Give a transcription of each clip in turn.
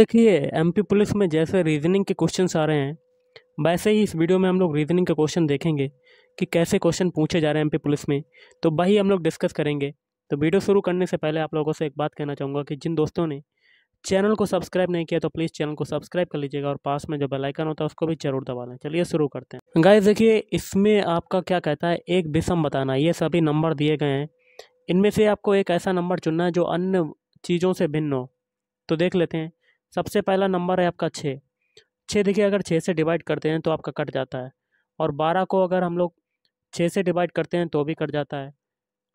देखिए MP police में जैसे रीजनिंग के क्वेश्चन आ रहे हैं वैसे ही इस वीडियो में हम लोग रीजनिंग के क्वेश्चन देखेंगे कि कैसे क्वेश्चन पूछे जा रहे हैं एमपी पुलिस में तो वही हम लोग डिस्कस करेंगे तो वीडियो शुरू करने से पहले आप लोगों से एक बात कहना चाहूँगा कि जिन दोस्तों ने चैनल को सब्सक्राइब नहीं किया तो प्लीज़ चैनल को सब्सक्राइब कर लीजिएगा और पास में जो बेल आइकन होता है उसको भी जरूर दबा लें चलिए शुरू करते हैं गाय देखिए इसमें आपका क्या कहता है एक विषम बताना ये सभी नंबर दिए गए हैं इनमें से आपको एक ऐसा नंबर चुनना है जो अन्य चीज़ों से भिन्न हो तो देख लेते हैं सबसे पहला नंबर है आपका छः छः देखिए अगर छः से डिवाइड करते हैं तो आपका कट जाता है और बारह को अगर हम लोग छः से डिवाइड करते हैं तो भी कट जाता है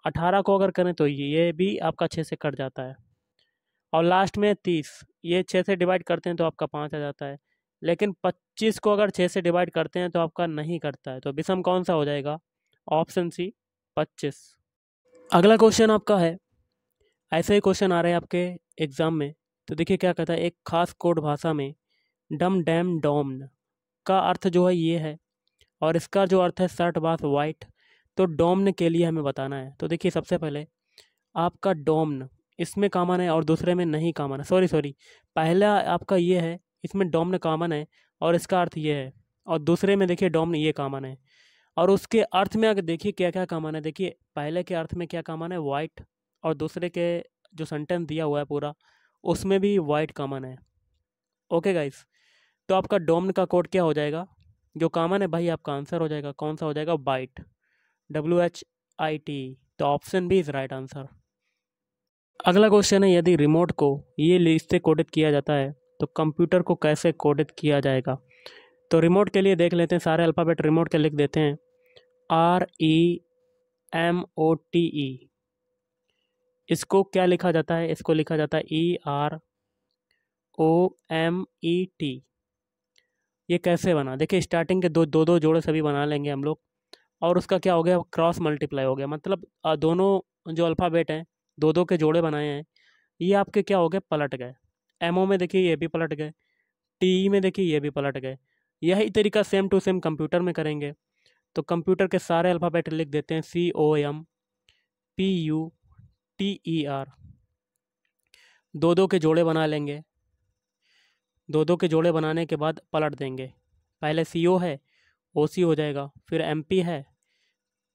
अठारह को अगर करें तो ये भी आपका छः से कट जाता है और लास्ट में तीस ये छः से डिवाइड करते हैं तो आपका पाँच आ जाता है लेकिन पच्चीस को अगर छः से डिवाइड करते हैं तो आपका नहीं कटता है तो विषम कौन सा हो जाएगा ऑप्शन सी पच्चीस अगला क्वेश्चन आपका है ऐसे ही क्वेश्चन आ रहे हैं आपके एग्ज़ाम में तो देखिए क्या कहता है एक खास कोड भाषा में डम डैम डोमन का अर्थ जो है ये है और इसका जो अर्थ है शर्ट बास वाइट तो डोमन के लिए हमें बताना है तो देखिए सबसे पहले आपका डोमन इसमें कामन है और दूसरे में नहीं कामन है सॉरी सॉरी पहला आपका ये है इसमें डोमन कामन है और इसका अर्थ ये है और दूसरे में देखिए डोमन ये कामन है और उसके अर्थ में अगर देखिए क्या क्या कामन है देखिए पहले के अर्थ में क्या कामन है वाइट और दूसरे के जो सेंटेंस दिया हुआ है पूरा उसमें भी वाइट कॉमन है ओके गाइस तो आपका डोमन का कोड क्या हो जाएगा जो कॉमन है भाई आपका आंसर हो जाएगा कौन सा हो जाएगा white W H I T तो option B is right answer अगला क्वेश्चन है यदि रिमोट को ये लिस्ट से कोडित किया जाता है तो कंप्यूटर को कैसे कोडित किया जाएगा तो रिमोट के लिए देख लेते हैं सारे अल्फ़ाबेट रिमोट के लिख देते हैं R E M O T E इसको क्या लिखा जाता है इसको लिखा जाता है E R O M E T ये कैसे बना देखिए स्टार्टिंग के दो दो दो जोड़े सभी बना लेंगे हम लोग और उसका क्या हो गया क्रॉस मल्टीप्लाई हो गया मतलब दोनों जो अल्फ़ाबेट हैं दो दो के जोड़े बनाए हैं ये आपके क्या हो गए पलट गए एम ओ में देखिए ये भी पलट गए टी में देखिए ये भी पलट गए यही तरीका सेम टू सेम कंप्यूटर में करेंगे तो कंप्यूटर के सारे अल्फ़ाबेट लिख देते हैं C O M P U T E R दो दो के जोड़े बना लेंगे दो दो के जोड़े बनाने के बाद पलट देंगे पहले सी ओ है ओ सी हो जाएगा फिर एम पी है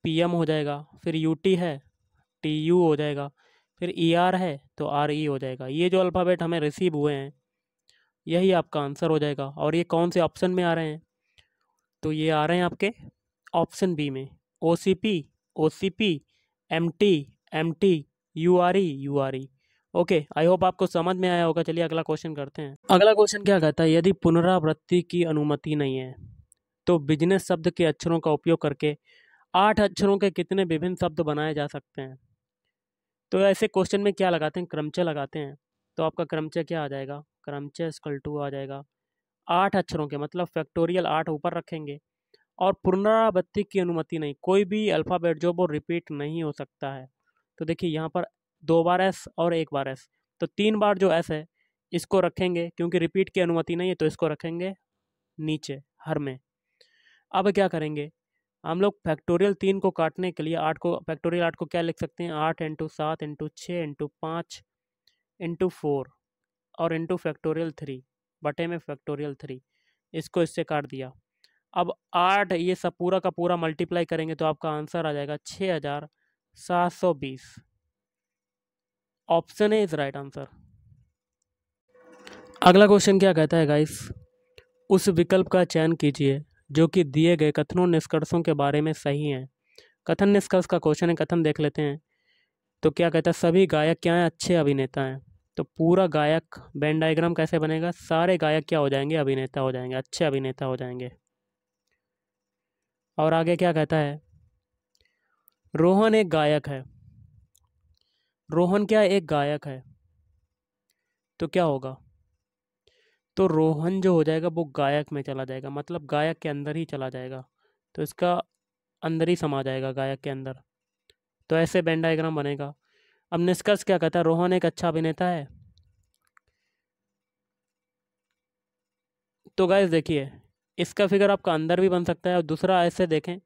पी एम हो जाएगा फिर यू टी है टी यू हो जाएगा फिर ई e आर है तो आर ई e हो जाएगा ये जो अल्फ़ाबेट हमें रिसीव हुए हैं यही आपका आंसर हो जाएगा और ये कौन से ऑप्शन में आ रहे हैं तो ये आ रहे हैं आपके ऑप्शन बी में O C P O C P M T M T U R E U R E okay I hope आपको समझ में आया होगा चलिए अगला क्वेश्चन करते हैं अगला क्वेश्चन क्या कहता है यदि पुनरावृत्ति की अनुमति नहीं है तो बिजनेस शब्द के अक्षरों का उपयोग करके आठ अक्षरों के कितने विभिन्न शब्द बनाए जा सकते हैं तो ऐसे क्वेश्चन में क्या लगाते हैं क्रमचय लगाते हैं तो आपका क्रमचय क्या आ जाएगा क्रमचय स्कल टू आ जाएगा आठ अक्षरों के मतलब फैक्टोरियल आठ ऊपर रखेंगे और पुनरावृत्ति की अनुमति नहीं कोई भी अल्फ़ाबेट जो वो रिपीट नहीं हो सकता है तो देखिए यहाँ पर दो बार एस और एक बार एस तो तीन बार जो एस है इसको रखेंगे क्योंकि रिपीट की अनुमति नहीं है तो इसको रखेंगे नीचे हर में अब क्या करेंगे हम लोग फैक्टोरियल तीन को काटने के लिए आठ को फैक्टोरियल आठ को क्या लिख सकते हैं आठ इंटू सात इंटू छः इंटू पाँच इंटू फोर और इंटू फैक्टोरियल थ्री बटे में फैक्टोरियल थ्री इसको इससे काट दिया अब आठ ये सब पूरा का पूरा मल्टीप्लाई करेंगे तो आपका आंसर आ जाएगा छः हज़ार सात सौ बीस option A is right answer अगला क्वेश्चन क्या कहता है गाइस उस विकल्प का चयन कीजिए जो कि दिए गए कथनों निष्कर्षों के बारे में सही हैं कथन निष्कर्ष का क्वेश्चन है कथन देख लेते हैं तो क्या कहता है सभी गायक क्या हैं अच्छे अभिनेता हैं तो पूरा गायक बैंड डायग्राम कैसे बनेगा सारे गायक क्या हो जाएंगे अभिनेता हो जाएंगे अच्छे अभिनेता हो जाएंगे और आगे क्या कहता है रोहन एक गायक है रोहन क्या एक गायक है तो क्या होगा तो रोहन जो हो जाएगा वो गायक में चला जाएगा मतलब गायक के अंदर ही चला जाएगा तो इसका अंदर ही समा जाएगा गायक के अंदर तो ऐसे बैंडाइग्राम डायग्राम बनेगा अब निष्कर्ष क्या कहता है रोहन एक अच्छा अभिनेता है तो गाइस देखिए इसका फिगर आपका अंदर भी बन सकता है और दूसरा ऐसे देखें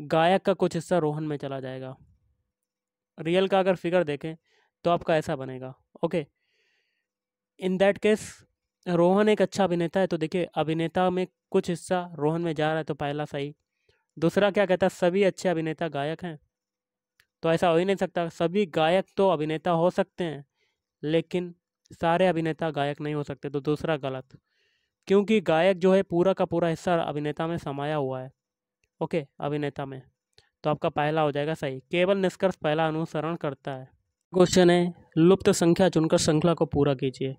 गायक का कुछ हिस्सा रोहन में चला जाएगा रियल का अगर फिगर देखें तो आपका ऐसा बनेगा okay in that case Rohan एक अच्छा अभिनेता है तो देखिए अभिनेता में कुछ हिस्सा रोहन में जा रहा है तो पहला सही दूसरा क्या कहता है सभी अच्छे अभिनेता गायक हैं तो ऐसा हो ही नहीं सकता सभी गायक तो अभिनेता हो सकते हैं लेकिन सारे अभिनेता गायक नहीं हो सकते तो दूसरा गलत क्योंकि गायक जो है पूरा का पूरा हिस्सा अभिनेता में समाया हुआ है ओके अभिनेता में तो आपका पहला हो जाएगा सही केवल निष्कर्ष पहला अनुसरण करता है क्वेश्चन है लुप्त संख्या चुनकर श्रृंखला को पूरा कीजिए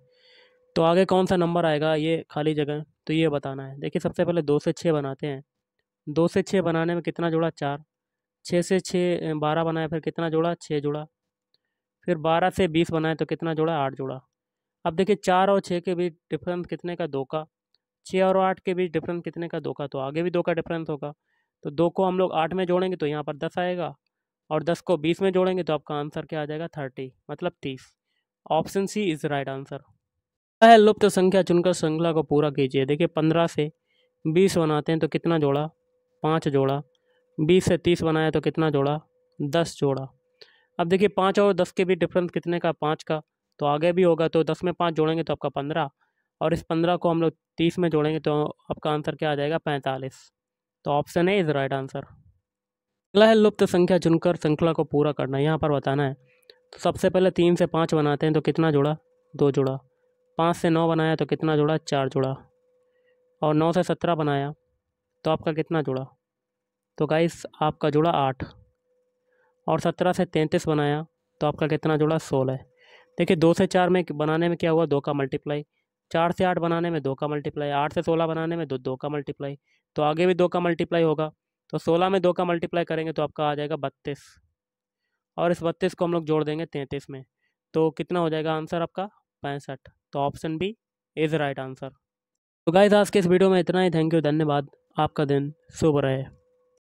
तो आगे कौन सा नंबर आएगा ये खाली जगह तो ये बताना है देखिए सबसे पहले दो से छः बनाते हैं दो से छः बनाने में कितना जोड़ा चार छः से छः बारह बनाए फिर कितना जोड़ा छः जोड़ा फिर बारह से बीस बनाए तो कितना जोड़ा आठ जोड़ा अब देखिए चार और छः के बीच डिफरेंस कितने का दो का छः और आठ के बीच डिफरेंस कितने का दो का तो आगे भी दो का डिफरेंस होगा तो दो को हम लोग आठ में जोड़ेंगे तो यहाँ पर दस आएगा और दस को बीस में जोड़ेंगे तो आपका आंसर क्या आ जाएगा थर्टी मतलब तीस option C is right answer तो है लुप्त संख्या चुनकर श्रृंखला को पूरा कीजिए देखिए पंद्रह से बीस बनाते हैं तो कितना जोड़ा पाँच जोड़ा बीस से तीस बनाया तो कितना जोड़ा दस जोड़ा अब देखिए पाँच और दस के भी डिफरेंस कितने का पाँच का तो आगे भी होगा तो दस में पाँच जोड़ेंगे तो आपका पंद्रह और इस पंद्रह को हम लोग तीस में जोड़ेंगे तो आपका आंसर क्या आ जाएगा पैंतालीस तो ऑप्शन है इज़ राइट आंसर अगला है लुप्त संख्या चुनकर श्रृंखला को पूरा करना यहाँ पर बताना है तो सबसे पहले तीन से पाँच बनाते हैं तो कितना जुड़ा दो जुड़ा पाँच से नौ बनाया तो कितना जुड़ा चार जुड़ा और नौ से सत्रह बनाया तो आपका कितना जुड़ा तो गाइस आपका जुड़ा आठ और सत्रह से तैंतीस बनाया तो आपका कितना जुड़ा सोलह देखिए दो से चार में बनाने में क्या हुआ दो का मल्टीप्लाई चार से आठ बनाने में दो का मल्टीप्लाई आठ से सोलह बनाने में दो दो का मल्टीप्लाई तो आगे भी दो का मल्टीप्लाई होगा तो सोलह में दो का मल्टीप्लाई करेंगे तो आपका आ जाएगा बत्तीस और इस बत्तीस को हम लोग जोड़ देंगे तैंतीस में तो कितना हो जाएगा आंसर आपका पैंसठ तो option B is right answer तो गाइस आज के इस वीडियो में इतना ही थैंक यू धन्यवाद आपका दिन शुभ रहे